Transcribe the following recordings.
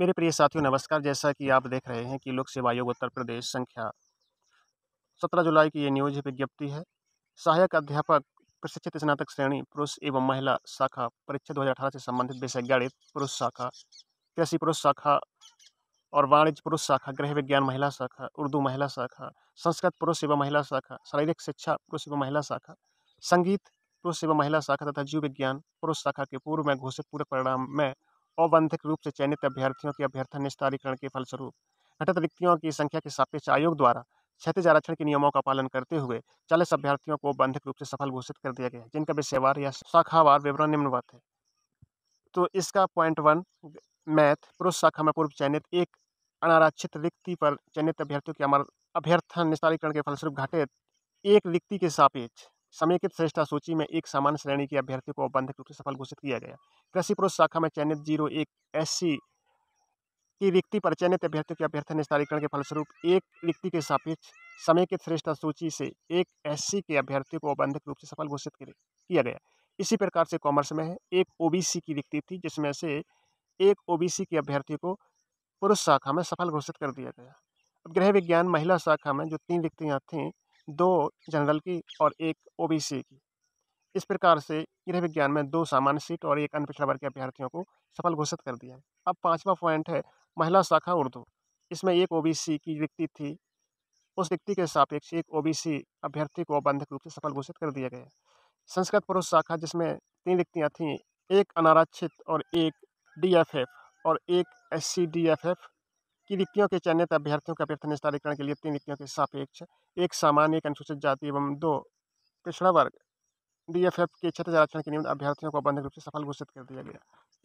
मेरे प्रिय साथियों नमस्कार जैसा कि आप देख रहे हैं कि लोक सेवा आयोग उत्तर प्रदेश संख्या सत्रह जुलाई की ये न्यूज विज्ञप्ति है सहायक अध्यापक प्रशिक्षित स्नातक श्रेणी पुरुष एवं महिला शाखा परीक्षा दो से संबंधित विषय गणित पुरुष शाखा कृषि पुरुष शाखा और वाणिज्य पुरुष शाखा गृह विज्ञान महिला शाखा उर्दू महिला शाखा संस्कृत पुरुष एवं महिला शाखा शारीरिक शिक्षा पुरुष एवं महिला शाखा संगीत पुरुष एवं महिला शाखा तथा जीव विज्ञान पुरुष शाखा के पूर्व में घोषित पूरे परिणाम में अवंधिक रूप से चयनित अभ्यर्थियों के अभ्यर्थन निस्तारीकरण के फलस्वरूप घटित रिक्तियों की संख्या के सापेक्ष आयोग द्वारा क्षतिज आरक्षण के नियमों का पालन करते हुए चालीस अभ्यर्थियों को बंधक रूप से सफल घोषित कर दिया गया जिनका विषयवार या शाखावार विवरण निम्नवत है तो इसका पॉइंट वन मैथ पुरुष शाखा में पूर्व चयनित एक अनारक्षित रिक्ति पर चयनित अभ्यर्थियों के अमर अभ्यर्थन निस्तारीकरण के फलस्वरूप घटित एक रिक्ति के सापेक्ष समेकित श्रेष्ठा सूची में एक सामान्य श्रेणी के अभ्यर्थी को बंधक रूप से सफल घोषित किया गया कृषि पुरुष शाखा में चयनित जीरो एक एस की रिक्ति पर चयनित अभ्यर्थियों के अभ्यर्थी निस्तारीकरण के फलस्वरूप एक रिक्ति के सापेक्ष समेकित श्रेष्ठा सूची से एक एस के अभ्यर्थी को बंधक रूप से सफल घोषित किया गया इसी प्रकार से कॉमर्स में है एक ओ की रिक्ति थी जिसमें से एक ओ के अभ्यर्थी को पुरुष शाखा में सफल घोषित कर दिया गया अब गृह विज्ञान महिला शाखा में जो तीन रिक्तियाँ थीं दो जनरल की और एक ओबीसी की इस प्रकार से गृह विज्ञान में दो सामान्य सीट और एक अन्य पिछड़ा वर्ग के अभ्यर्थियों को सफल घोषित कर दिया अब पाँचवा पॉइंट है महिला शाखा उर्दू इसमें एक ओबीसी की व्यक्ति थी उस व्यक्ति के सापेक्ष एक ओबीसी अभ्यर्थी को बंधक रूप से सफल घोषित कर दिया गया संस्कृत पुरुष शाखा जिसमें तीन व्यक्तियाँ थीं एक अनारक्षित और एक डी और एक एस एफ कि रिक्तियों के चयनित अभ्यर्थियों का अभ्यर्थन निस्तारीकरण के लिए तीन रिक्तियों के सापेक्ष एक सामान्य एक अनुसूचित जाति एवं दो पिछड़ा वर्ग डी एफ एफ के क्षेत्र आरक्षण के निमित्त अभ्यर्थियों को बंधक रूप से सफल घोषित कर दिया गया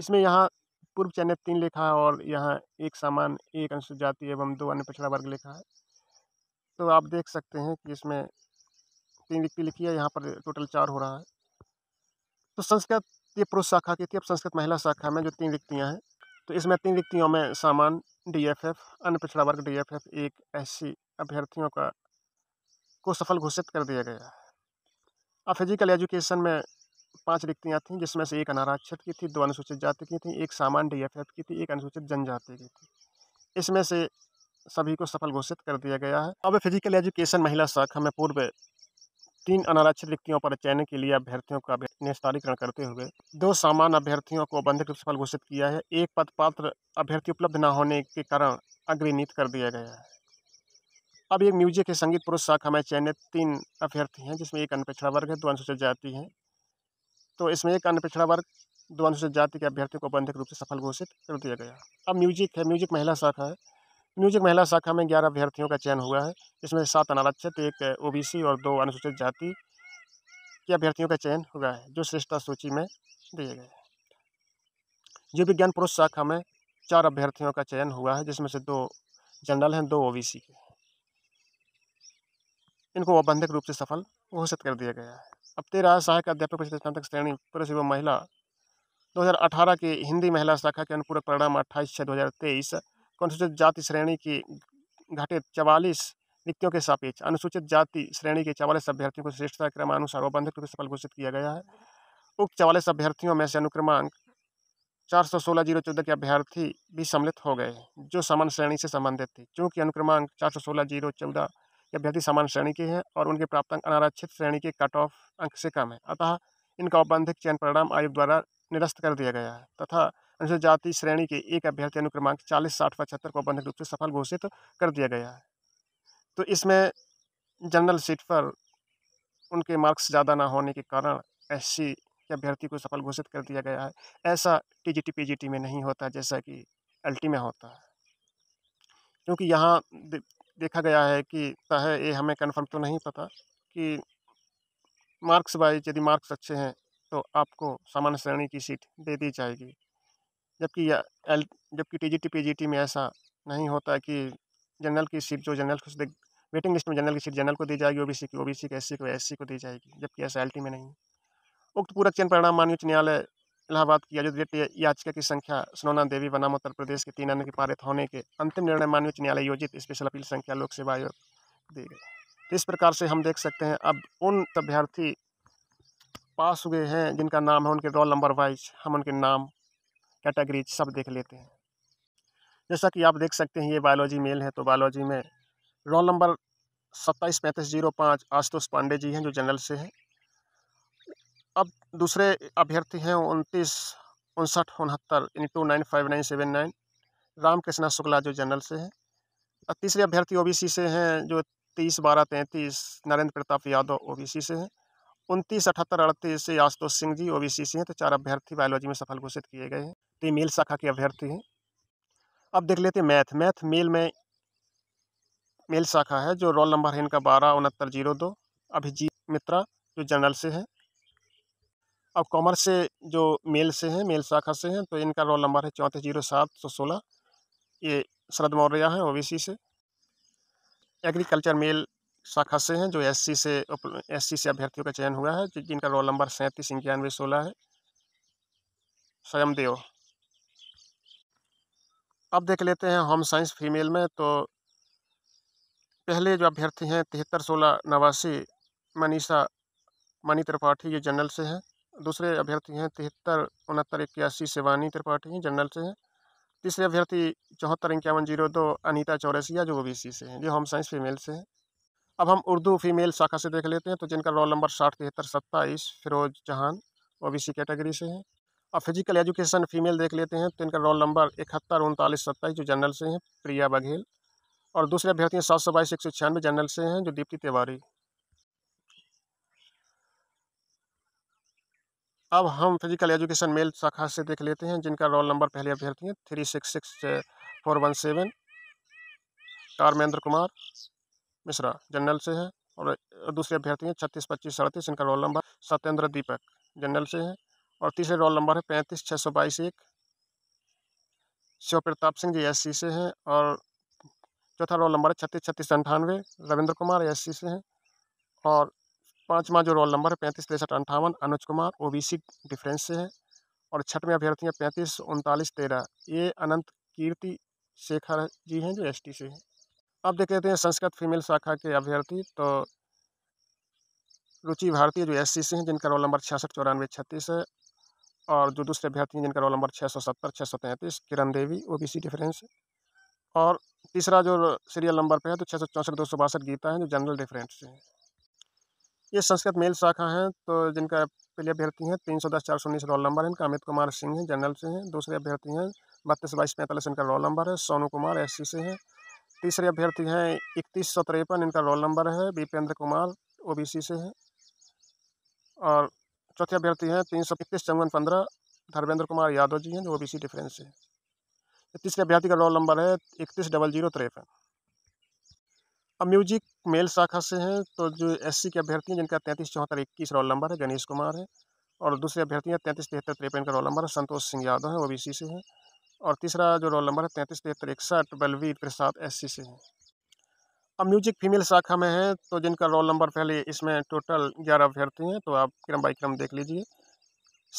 इसमें यहाँ पूर्व चयनित तीन लिखा है और यहाँ एक सामान एक अनुसूचित जाति एवं दो अन्य पिछड़ा वर्ग लिखा है तो आप देख सकते हैं कि इसमें तीन रिक्ति लिखी है यहाँ पर टोटल चार हो रहा है तो संस्कृत ये पुरुष शाखा की थी अब संस्कृत महिला शाखा में जो तीन रिक्तियाँ हैं तो इसमें तीन रिक्तियों में सामान डीएफएफ अन्य पिछड़ा वर्ग डीएफएफ एक ऐसी अभ्यर्थियों का को सफल घोषित कर दिया गया है अब फिजिकल एजुकेशन में पांच रिक्तियाँ थीं जिसमें से एक अनारक्षित की थी दो अनुसूचित जाति की थी एक सामान्य डीएफएफ की थी एक अनुसूचित जनजाति की थी इसमें से सभी को सफल घोषित कर दिया गया है अब फिजिकल एजुकेशन महिला शाखा में पूर्व तीन अनारक्षित रिक्तियों पर चयन के लिए अभ्यर्थियों का निस्तारीकरण करते हुए दो सामान्य अभ्यर्थियों को बंधक फल घोषित किया है एक पद पात्र अभ्यर्थी उपलब्ध न होने के कारण अग्रणीत कर दिया गया है अब एक म्यूजिक के संगीत पुरुष शाखा में चयनित तीन अभ्यर्थी हैं जिसमें एक अन्य पिछड़ा वर्ग है दो अनुसूचित जाति है तो इसमें एक अन्य पिछड़ा वर्ग दो अनुसूचित जाति के अभ्यर्थियों को बंधक रूप से सफल घोषित कर दिया गया अब म्यूजिक है म्यूजिक महिला शाखा है म्यूजिक महिला शाखा में ग्यारह अभ्यर्थियों का चयन हुआ है इसमें सात अनारक्षित एक ओबीसी और दो अनुसूचित जाति के अभ्यर्थियों का चयन हुआ है जो श्रेष्ठता सूची में दिए गए जो विज्ञान पुरुष शाखा में चार अभ्यर्थियों का चयन हुआ है जिसमें से दो जनरल हैं दो ओबीसी के इनको औबंधिक रूप से सफल घोषित कर दिया गया है अब तेरह सहायक अध्यापक स्नातक श्रेणी पुरुष एवं महिला 2018 के हिंदी महिला शाखा के अनुपूरक परिणाम अट्ठाईस छः 2023 अनुसूचित जाति श्रेणी की घटित चवालीस रिक्तियों के सापेक्ष अनुसूचित जाति श्रेणी के चवालीस अभ्यर्थियों को श्रेष्ठता क्रमानुसार औबंधिक रूप से सफल घोषित किया गया है उक्त चवालीस अभ्यर्थियों में से अनुक्रमांक चार सौ सोलह जीरो चौदह के अभ्यर्थी भी सम्मिलित हो गए जो समान श्रेणी से संबंधित थे चूँकि अनुक्रमांक चार सौ सोलह जीरो चौदह के अभ्यर्थी समान श्रेणी के हैं और उनके प्राप्त अंक अनारक्षित श्रेणी के कट ऑफ अंक से कम है अतः इनका औबंधिक चयन परिणाम आयोग द्वारा निरस्त कर दिया गया है तथा अनुसूचित जाति श्रेणी के एक अभ्यर्थी अनुक्रमांक चालीस साठ पचहत्तर को बंधक रूप से सफल घोषित कर दिया गया है तो इसमें जनरल सीट पर उनके मार्क्स ज़्यादा ना होने के कारण एस के अभ्यर्थी को सफल घोषित कर दिया गया है ऐसा T G T P G T में नहीं होता जैसा कि एल टी में होता है क्योंकि यहाँ दे, देखा गया है कि है ये हमें कन्फर्म तो नहीं पता कि मार्क्स वाइज यदि मार्क्स अच्छे हैं तो आपको सामान्य श्रेणी की सीट दे दी जाएगी जबकि एल जबकि जी टी में ऐसा नहीं होता कि जनरल की सीट जो जनरल को वेटिंग लिस्ट में जनरल की सीट जनरल को दी जाएगी सी की ओ के एस सी को सी को दी जाएगी जबकि ऐसा टी में नहीं उक्त पूरक चयन परिणाम माननीय उच्च न्यायालय इलाहाबाद की अयोजित याचिका की संख्या सुनोना देवी बनाम उत्तर प्रदेश के तीन अन्य के पारित होने के अंतिम निर्णय माननीय उच्च न्यायालय योजित स्पेशल अपील संख्या लोक सेवा आयोग दी गई तो इस प्रकार से हम देख सकते हैं अब उन अभ्यर्थी पास हुए हैं जिनका नाम है उनके रोल नंबर वाइज हम उनके नाम कैटेगरीज सब देख लेते हैं जैसा कि आप देख सकते हैं ये बायोलॉजी मेल है तो बायोलॉजी में रोल नंबर सत्ताईस पैंतीस जीरो पाँच आशुतोष पांडे जी हैं जो जनरल से हैं अब दूसरे अभ्यर्थी हैं उनतीस उनसठ उनहत्तर इन two nine five nine seven nine Ramkrishna Shukla जो जनरल से हैं और तीसरे अभ्यर्थी ओबीसी से हैं जो तीस बारह तैंतीस नरेंद्र प्रताप यादव ओबीसी से हैं उनतीस अठहत्तर अड़तीस से आशुतोष सिंह जी ओबीसी से हैं तो चार अभ्यर्थी बायोलॉजी में सफल घोषित किए गए हैं तो ये मेल शाखा के अभ्यर्थी हैं अब देख लेते हैं मैथ मैथ मेल में मेल शाखा है जो रोल नंबर है इनका बारह उनहत्तर जीरो दो अभिजीत मित्रा जो जनरल से है अब कॉमर्स से जो मेल से हैं मेल शाखा से हैं तो इनका रोल नंबर है चौंतीस जीरो सात सौ सोलह ये शरद मौर्य हैं सी से एग्रीकल्चर मेल शाखा से हैं जो एससी से एससी से अभ्यर्थियों का चयन हुआ है जिनका रोल नंबर सैंतीस इक्यानवे सोलह है स्वयंदेव अब देख लेते हैं होम साइंस फीमेल में तो पहले जो अभ्यर्थी हैं तिहत्तर सोलह नवासी मनीषा मनी त्रिपाठी ये जनरल से हैं दूसरे अभ्यर्थी हैं तिहत्तर उनहत्तर इक्यासी शिवानी त्रिपाठी हैं जनरल से हैं तीसरे अभ्यर्थी चौहत्तर इक्यावन जीरो दो अनिता चौरसिया जो ओ से हैं ये होम साइंस फीमेल से हैं अब हम उर्दू फीमेल शाखा से देख लेते हैं तो जिनका रोल नंबर साठ तिहत्तर सत्ताईस फिरोज जहान ओ कैटेगरी से हैं और फिजिकल एजुकेशन फीमेल देख लेते हैं तो इनका रोल नंबर इकहत्तर उनतालीस सत्ताईस जो जनरल से हैं प्रिया बघेल और दूसरे अभ्यर्थी हैं सात सौ बाईस एक सौ छियानवे जनरल से हैं जो दीप्ति तिवारी अब हम फिजिकल एजुकेशन मेल शाखा से देख लेते हैं जिनका रोल नंबर पहले अभ्यर्थी हैं three six six four one seven Karmendra Kumar Mishra general से है और दूसरे अभ्यर्थी हैं छत्तीस पच्चीस अड़तीस इनका roll number Satyendra Deepak general से है और तीसरे रोल नंबर है पैंतीस छः सौ बाईस एक शिव प्रताप सिंह जी एस सी से हैं और चौथा रोल नंबर है छत्तीस छत्तीस अंठानवे रविंद्र कुमार एस सी से हैं और पाँचवा जो रोल नंबर है पैंतीस तिरसठ अंठावन Anuj Kumar O B C difference से है और छठ में अभ्यर्थी हैं पैंतीस उनतालीस तेरह ये अनंत कीर्ति शेखर जी हैं जो एस टी से हैं अब देख लेते हैं संस्कृत फीमेल शाखा के अभ्यर्थी तो रुचि भारती जो एस सी से हैं जिनका रोल नंबर छियासठ चौरानवे छत्तीस है और जो दूसरे अभ्यर्थी हैं जिनका रोल नंबर छः सौ सत्तर छः सौ तैंतीस किरण देवी ओ बी सी डिफरेंस और तीसरा जो सीरियल नंबर पे है तो छः सौ चौंसठ दो सौ बासठ गीता है जो जनरल डिफरेंस है ये संस्कृत मेल शाखा हैं तो जिनका पहले अभ्यर्थी हैं तीन सौ दस चार सौ उन्नीस रोल नंबर है इनका अमित कुमार सिंह है जनरल से हैं दूसरे अभ्यर्थी हैं बत्तीस बाईस पैंतालीस इनका रोल नंबर है सोनू कुमार एस से हैं तीसरे अभ्यर्थी हैं इकतीस सौ तिरपन इनका रोल नंबर है बीपेंद्र कुमार सी से हैं और चौथे अभ्यर्थी हैं तीन सौ इक्कीस चौवन पंद्रह धर्मेंद्र कुमार यादव जी हैं जो ओबीसी डिफरेंस है तीसरे अभ्यर्थी का रोल नंबर है इकतीस डबल जीरो तिरपन अब म्यूजिक मेल शाखा से हैं तो जो एससी के अभ्यर्थी हैं जिनका तैंतीस चौहत्तर इक्कीस रोल नंबर है गणेश कुमार है और दूसरे अभ्यर्थी हैं तैंतीस तिहत्तर तिरपन का रोल नंबर है संतोष सिंह यादव हैं सी से हैं और तीसरा जो रोल नंबर है तैंतीस तिहत्तर इकसठ बलवीर प्रसाद सी से हैं अब म्यूजिक फीमेल शाखा में है तो जिनका रोल नंबर पहले इसमें टोटल ग्यारह अभ्यर्थी हैं तो आप क्रम बाई क्रम देख लीजिए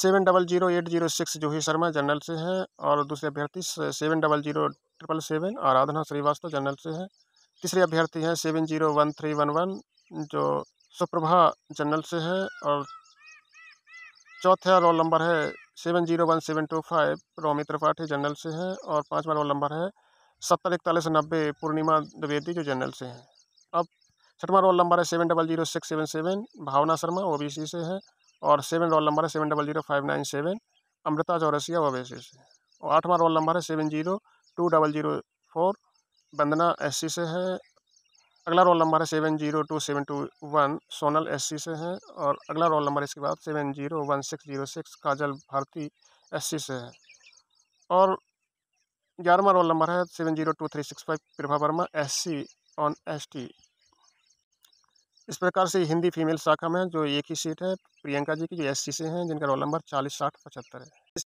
seven double zero eight zero six Juhi Sharma general से हैं और दूसरे अभ्यर्थी seven double zero triple seven Aradhana Srivastava general से हैं तीसरे अभ्यर्थी हैं seven zero one three one one जो सुप्रभा जनरल से है और चौथा रोल नंबर है seven zero one seven two five Romi Tripathi general से है और पाँचवा रोल नंबर है सत्तर इकतालीस नब्बे पूर्णिमा द्विवेदी जो जनरल से हैं अब छठवां रोल नंबर है seven double zero six seven seven Bhavna Sharma O B C से है और सेवन रोल नंबर है seven double zero five nine seven Amrita Chaurasia O B C से और आठवां रोल नंबर है seven zero two double zero four Vandana S सी से है अगला रोल नंबर है seven zero two seven two one Sonal S सी से है और अगला रोल नंबर इसके बाद seven zero one six zero six Kajal Bharti S सी से है और ग्यारहवा रोल नंबर है seven zero two three six five Prabha Verma S C on S T इस प्रकार से हिंदी फीमेल शाखा में जो एक ही सीट है प्रियंका जी की जो एस सी से हैं जिनका रोल नंबर चालीस साठ पचहत्तर है